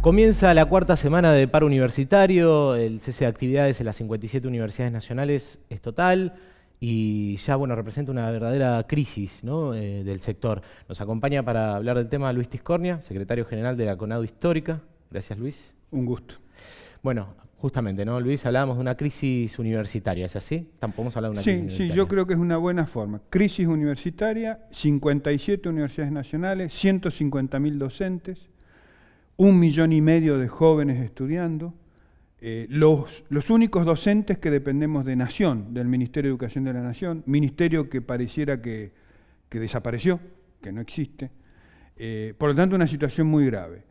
Comienza la cuarta semana de paro universitario, el cese de actividades en las 57 universidades nacionales es total y ya bueno representa una verdadera crisis eh, del sector. Nos acompaña para hablar del tema Luis Tiscornia, secretario general de la CONADO Histórica. Gracias Luis. Un gusto. Bueno, justamente, ¿no Luis? Hablábamos de una crisis universitaria, ¿es así? Tampoco hablar de una crisis Sí, yo creo que es una buena forma. Crisis universitaria, 57 universidades nacionales, 150.000 docentes, un millón y medio de jóvenes estudiando, eh, los, únicos docentes que dependemos de Nación, del Ministerio de Educación de la Nación, ministerio que pareciera que, que desapareció, que no existe. Eh, por lo tanto, una situación muy grave.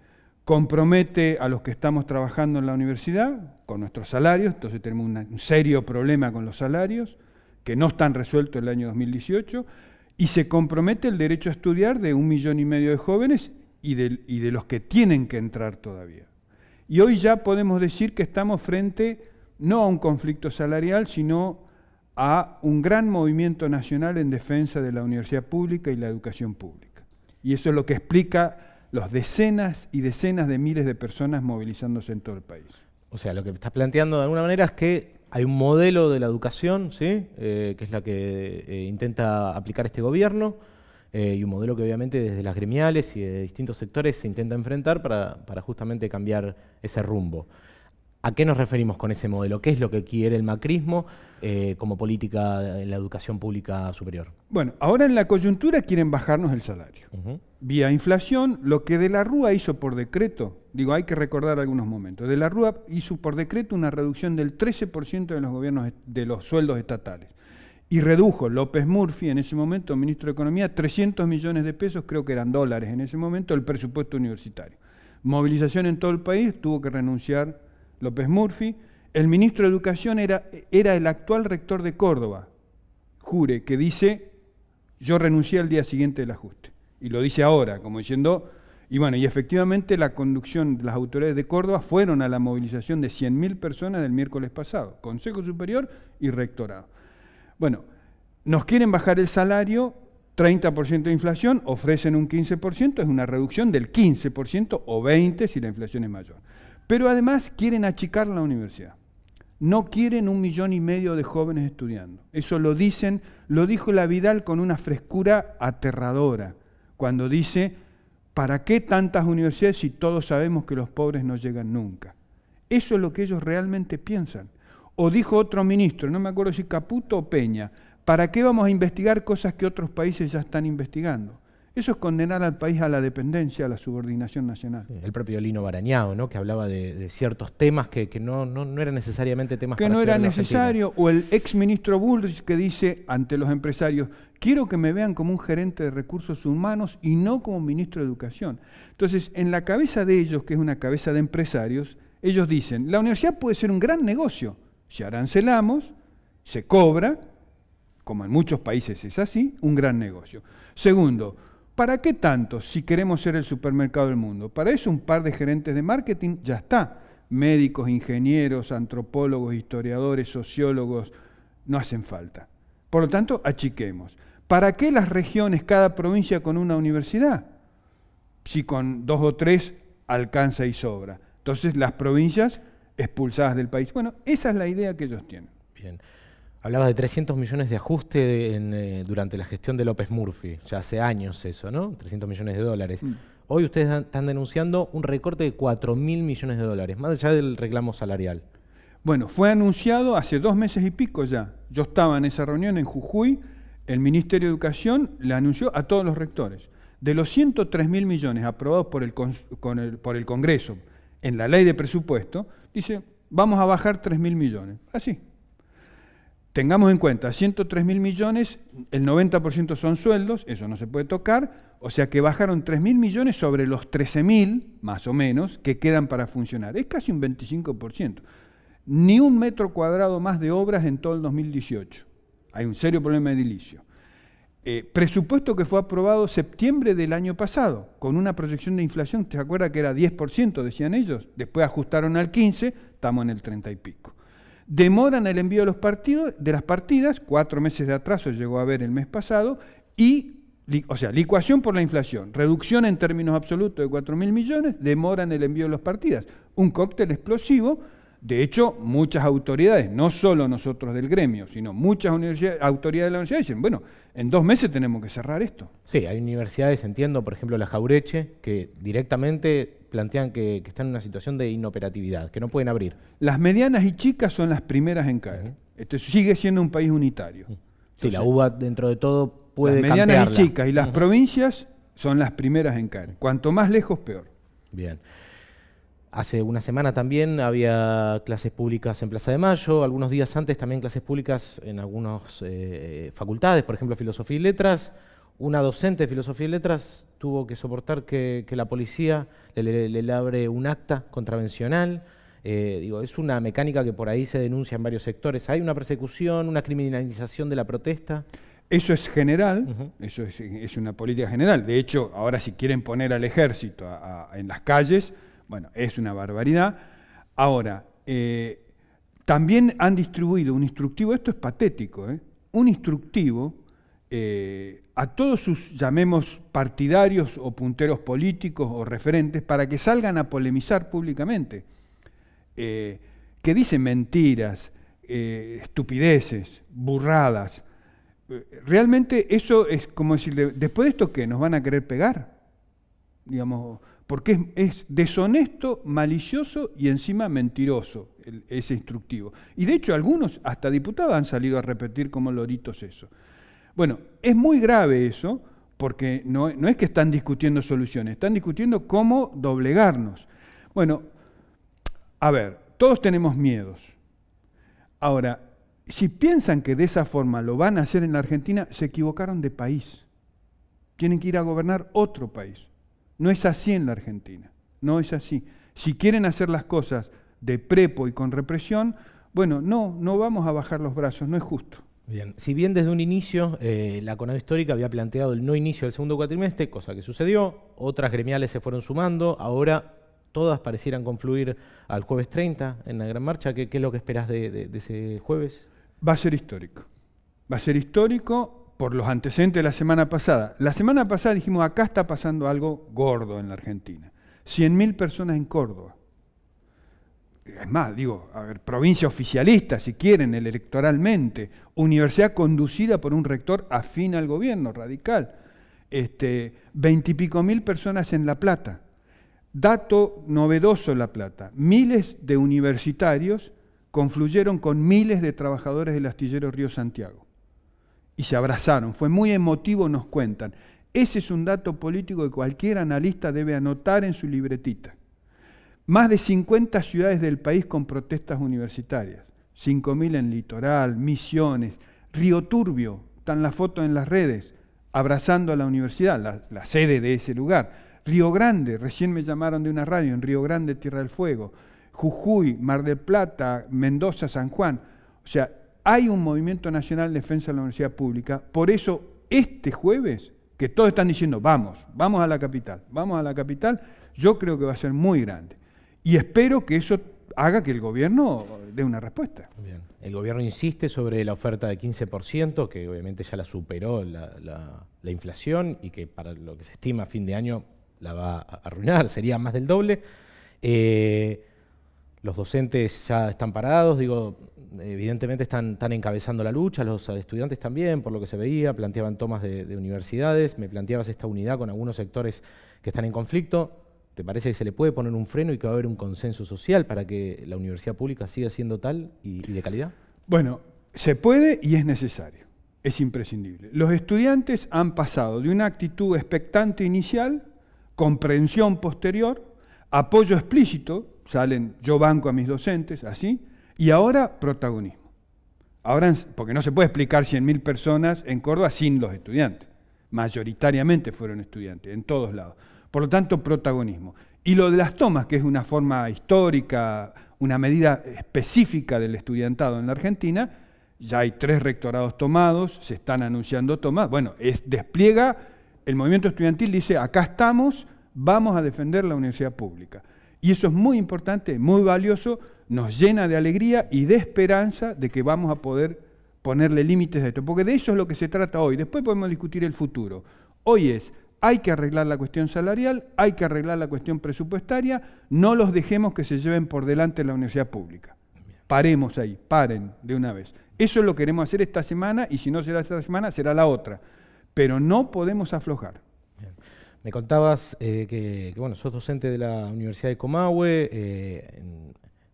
Compromete a los que estamos trabajando en la universidad con nuestros salarios, entonces tenemos un serio problema con los salarios, que no están resueltos el año 2018, y se compromete el derecho a estudiar de un millón y medio de jóvenes y de, los que tienen que entrar todavía. Y hoy ya podemos decir que estamos frente no a un conflicto salarial, sino a un gran movimiento nacional en defensa de la universidad pública y la educación pública. Y eso es lo que explica los decenas y decenas de miles de personas movilizándose en todo el país. O sea, lo que estás planteando de alguna manera es que hay un modelo de la educación, ¿sí? Eh, que es la que eh, intenta aplicar este gobierno, eh, y un modelo que obviamente desde las gremiales y de distintos sectores se intenta enfrentar para, justamente cambiar ese rumbo. ¿A qué nos referimos con ese modelo? ¿Qué es lo que quiere el macrismo eh, como política en la educación pública superior? Bueno, ahora en la coyuntura quieren bajarnos el salario. Vía inflación, lo que De la Rúa hizo por decreto, digo, hay que recordar algunos momentos, De la Rúa hizo por decreto una reducción del 13% de los, gobiernos, de los sueldos estatales y redujo López Murphy, en ese momento ministro de Economía, 300 millones de pesos, creo que eran dólares en ese momento, el presupuesto universitario. Movilización en todo el país, tuvo que renunciar López Murphy. El ministro de Educación era, era el actual rector de Córdoba, Jure, que dice, yo renuncié al día siguiente del ajuste. Y lo dice ahora, como diciendo, y bueno, y efectivamente la conducción, las autoridades de Córdoba fueron a la movilización de 100.000 personas del miércoles pasado, Consejo Superior y Rectorado. Bueno, nos quieren bajar el salario, 30% de inflación, ofrecen un 15%, es una reducción del 15% o 20% si la inflación es mayor. Pero además quieren achicar la universidad. No quieren un millón y medio de jóvenes estudiando. Eso lo dicen, lo dijo la Vidal con una frescura aterradora, cuando dice, ¿para qué tantas universidades si todos sabemos que los pobres no llegan nunca? Eso es lo que ellos realmente piensan o dijo otro ministro, no me acuerdo si Caputo o Peña, ¿para qué vamos a investigar cosas que otros países ya están investigando? Eso es condenar al país a la dependencia, a la subordinación nacional. el propio Lino Barañao, ¿no? que hablaba de, ciertos temas que, no, eran necesariamente temas que no era necesario, o el ex ministro Bullrich que dice ante los empresarios, quiero que me vean como un gerente de recursos humanos y no como ministro de educación. Entonces, en la cabeza de ellos, que es una cabeza de empresarios, ellos dicen, la universidad puede ser un gran negocio, si arancelamos, se cobra, como en muchos países es así, un gran negocio. Segundo, ¿para qué tanto si queremos ser el supermercado del mundo? Para eso un par de gerentes de marketing ya está. Médicos, ingenieros, antropólogos, historiadores, sociólogos, no hacen falta. Por lo tanto, achiquemos. ¿Para qué las regiones, cada provincia con una universidad? Si con dos o tres alcanza y sobra. Entonces las provincias expulsadas del país. Bueno, esa es la idea que ellos tienen. Bien. Hablaba de 300 millones de ajuste eh, durante la gestión de López Murphy, ya hace años eso, ¿no? 300 millones de dólares. Mm. Hoy ustedes están denunciando un recorte de 4 mil millones de dólares, más allá del reclamo salarial. Bueno, fue anunciado hace dos meses y pico ya. Yo estaba en esa reunión en Jujuy, el Ministerio de Educación la anunció a todos los rectores. De los 103 mil millones aprobados por por el Congreso, en la ley de presupuesto, dice, vamos a bajar 3.000 mil millones. Así. Tengamos en cuenta, 103 mil millones, el 90% son sueldos, eso no se puede tocar, o sea que bajaron 3.000 mil millones sobre los 13.000, mil, más o menos, que quedan para funcionar. Es casi un 25%. Ni un metro cuadrado más de obras en todo el 2018. Hay un serio problema de edilicio. Eh, presupuesto que fue aprobado septiembre del año pasado, con una proyección de inflación, te acuerda que era 10%, decían ellos? Después ajustaron al 15%, estamos en el 30 y pico. Demoran el envío de, los partidos, de las partidas, cuatro meses de atraso llegó a haber el mes pasado, y, o sea, licuación por la inflación, reducción en términos absolutos de 4.000 mil millones, demoran el envío de las partidas. Un cóctel explosivo de hecho, muchas autoridades, no solo nosotros del gremio, sino muchas universidades, autoridades de la universidad dicen, bueno, en dos meses tenemos que cerrar esto. Sí, hay universidades, entiendo, por ejemplo, la Jaureche, que directamente plantean que, están en una situación de inoperatividad, que no pueden abrir. Las medianas y chicas son las primeras en caer. Esto sigue siendo un país unitario. sí, la UBA dentro de todo puede... Las medianas y chicas y las provincias son las primeras en caer. Cuanto más lejos, peor. Bien. Hace una semana también había clases públicas en Plaza de Mayo, algunos días antes también clases públicas en algunas eh, eh, facultades, por ejemplo Filosofía y Letras. Una docente de Filosofía y Letras tuvo que soportar que, la policía le, le, abre un acta contravencional. Eh, digo, es una mecánica que por ahí se denuncia en varios sectores. Hay una persecución, una criminalización de la protesta. Eso es general, eso es, una política general. De hecho, ahora si quieren poner al ejército en las calles, bueno, es una barbaridad. Ahora, eh, también han distribuido un instructivo, esto es patético, ¿eh? un instructivo eh, a todos sus, llamemos, partidarios o punteros políticos o referentes para que salgan a polemizar públicamente, que dicen mentiras, estupideces, burradas. Realmente eso es como decir, después de esto, ¿qué? ¿Nos van a querer pegar? Digamos, porque es, deshonesto, malicioso y encima mentiroso Es ese instructivo. Y de hecho algunos, hasta diputados, han salido a repetir como loritos eso. Bueno, es muy grave eso, porque no, no es que están discutiendo soluciones, están discutiendo cómo doblegarnos. Bueno, a ver, todos tenemos miedos. Ahora, si piensan que de esa forma lo van a hacer en la Argentina, se equivocaron de país. Tienen que ir a gobernar otro país. No es así en la Argentina, no es así. Si quieren hacer las cosas de prepo y con represión, bueno, no, no vamos a bajar los brazos, no es justo. Bien, si bien desde un inicio eh, la corona histórica había planteado el no inicio del segundo cuatrimestre, cosa que sucedió, otras gremiales se fueron sumando, ahora todas parecieran confluir al jueves 30 en la Gran Marcha, ¿qué, es lo que esperás de ese jueves? Va a ser histórico, va a ser histórico por los antecedentes de la semana pasada. La semana pasada dijimos, acá está pasando algo gordo en la Argentina. 100.000 personas en Córdoba. Es más, digo, a provincia oficialista, si quieren, electoralmente, universidad conducida por un rector afín al gobierno, radical. Este, veintipico mil personas en La Plata. Dato novedoso en La Plata. Miles de universitarios confluyeron con miles de trabajadores del astillero Río Santiago y se abrazaron. Fue muy emotivo, nos cuentan. Ese es un dato político que cualquier analista debe anotar en su libretita. Más de 50 ciudades del país con protestas universitarias. 5.000 en Litoral, Misiones, Río Turbio, están las fotos en las redes, abrazando a la universidad, la, sede de ese lugar. Río Grande, recién me llamaron de una radio en Río Grande, Tierra del Fuego. Jujuy, Mar del Plata, Mendoza, San Juan. O sea, hay un movimiento nacional de defensa de la universidad pública, por eso este jueves, que todos están diciendo, vamos, vamos a la capital, vamos a la capital, yo creo que va a ser muy grande. Y espero que eso haga que el gobierno dé una respuesta. El gobierno insiste sobre la oferta de 15%, que obviamente ya la superó la, inflación y que para lo que se estima a fin de año la va a arruinar, sería más del doble. Eh, los docentes ya están parados, digo, evidentemente están, encabezando la lucha, los estudiantes también, por lo que se veía, planteaban tomas de, universidades, me planteabas esta unidad con algunos sectores que están en conflicto. ¿Te parece que se le puede poner un freno y que va a haber un consenso social para que la universidad pública siga siendo tal y, y de calidad? Bueno, se puede y es necesario, es imprescindible. Los estudiantes han pasado de una actitud expectante inicial, comprensión posterior, Apoyo explícito, salen yo banco a mis docentes, así, y ahora protagonismo. Ahora, porque no se puede explicar 100.000 personas en Córdoba sin los estudiantes. Mayoritariamente fueron estudiantes, en todos lados. Por lo tanto, protagonismo. Y lo de las tomas, que es una forma histórica, una medida específica del estudiantado en la Argentina, ya hay tres rectorados tomados, se están anunciando tomas. Bueno, es, despliega, el movimiento estudiantil dice, acá estamos, vamos a defender la universidad pública. Y eso es muy importante, muy valioso, nos llena de alegría y de esperanza de que vamos a poder ponerle límites a esto, porque de eso es lo que se trata hoy. Después podemos discutir el futuro. Hoy es, hay que arreglar la cuestión salarial, hay que arreglar la cuestión presupuestaria, no los dejemos que se lleven por delante la universidad pública. Paremos ahí, paren de una vez. Eso es lo que queremos hacer esta semana y si no será esta semana, será la otra. Pero no podemos aflojar. Me contabas eh, que, bueno, sos docente de la Universidad de Comahue, eh,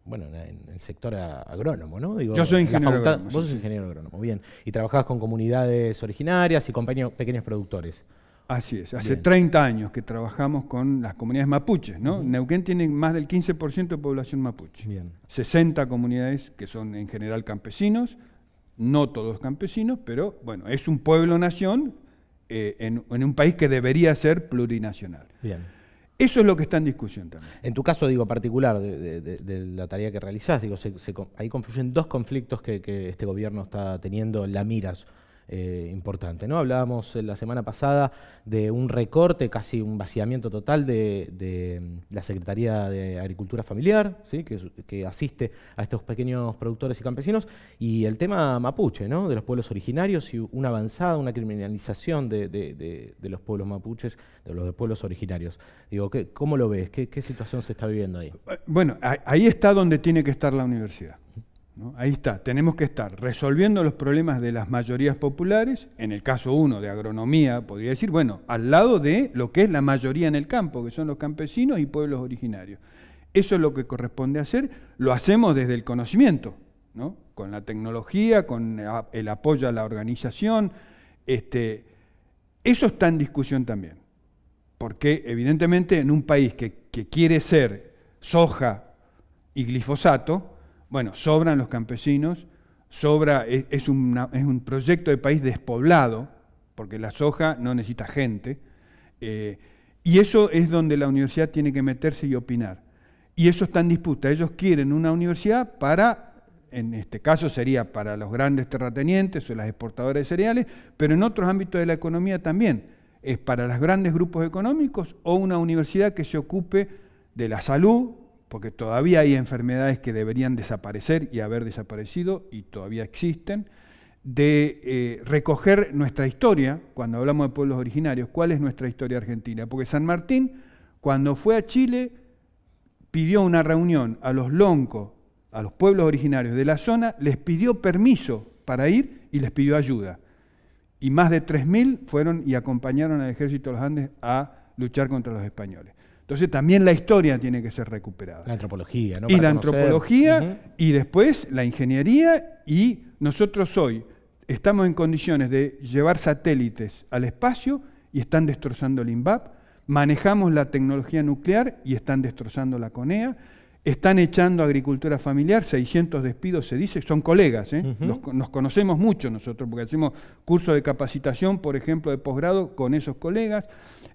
bueno, en, el sector agrónomo, ¿no? Yo soy ingeniero agrónomo. Vos sos ingeniero agrónomo, bien. Y trabajabas con comunidades originarias y con pequeños productores. Así es, hace 30 años que trabajamos con las comunidades mapuches, ¿no? Neuquén tiene más del 15% de población mapuche. Bien. 60 comunidades que son en general campesinos, no todos campesinos, pero bueno, es un pueblo-nación eh, en, un país que debería ser plurinacional. Bien. Eso es lo que está en discusión también. En tu caso, digo, particular de, la tarea que realizás, digo, ahí confluyen dos conflictos que, que este gobierno está teniendo en la miras eh, importante. ¿no? Hablábamos eh, la semana pasada de un recorte, casi un vaciamiento total de, mm, la Secretaría de Agricultura Familiar, ¿sí? que, asiste a estos pequeños productores y campesinos, y el tema mapuche, ¿no? de los pueblos originarios y una avanzada, una criminalización de, los pueblos mapuches, de los pueblos originarios. Digo, ¿qué, ¿cómo lo ves? ¿Qué situación se está viviendo ahí? Eh, bueno, ahí está donde tiene que estar la universidad. Ahí está, tenemos que estar resolviendo los problemas de las mayorías populares, en el caso uno de agronomía, podría decir, bueno, al lado de lo que es la mayoría en el campo, que son los campesinos y pueblos originarios. Eso es lo que corresponde hacer, lo hacemos desde el conocimiento, ¿no? con la tecnología, con el apoyo a la organización. Este, eso está en discusión también, porque evidentemente en un país que quiere ser soja y glifosato, bueno, sobran los campesinos, sobra, e, es, es un proyecto de país despoblado, porque la soja no necesita gente, eh, y eso es donde la universidad tiene que meterse y opinar. Y eso está en disputa. Ellos quieren una universidad para, en este caso sería para los grandes terratenientes o las exportadoras de cereales, pero en otros ámbitos de la economía también. Es para los grandes grupos económicos o una universidad que se ocupe de la salud, porque todavía hay enfermedades que deberían desaparecer y haber desaparecido y todavía existen, de eh, recoger nuestra historia, cuando hablamos de pueblos originarios, cuál es nuestra historia argentina. Porque San Martín, cuando fue a Chile, pidió una reunión a los loncos, a los pueblos originarios de la zona, les pidió permiso para ir y les pidió ayuda. Y más de 3.000 fueron y acompañaron al ejército de los Andes a luchar contra los españoles. Entonces también la historia tiene que ser recuperada. La antropología, ¿no? y la antropología y después la ingeniería y nosotros hoy estamos en condiciones de llevar satélites al espacio y están destrozando el INVAP, manejamos la tecnología nuclear y están destrozando la CONEA, están echando agricultura familiar, 600 despidos se dice, son colegas, ¿eh? nos conocemos mucho nosotros porque hacemos cursos de capacitación, por ejemplo, de posgrado con esos colegas,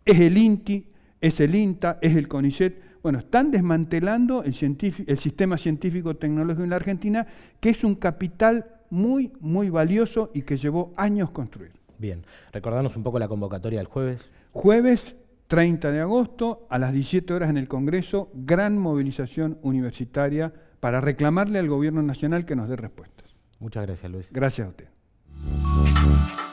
es el INTI, es el INTA, es el CONICET. Bueno, están desmantelando el, sistema científico tecnológico en la Argentina, que es un capital muy, muy valioso y que llevó años construir. Bien, recordarnos un poco la convocatoria del jueves. Jueves 30 de agosto a las 17 horas en el Congreso, gran movilización universitaria para reclamarle al Gobierno Nacional que nos dé respuestas. Muchas gracias, Luis. Gracias a usted.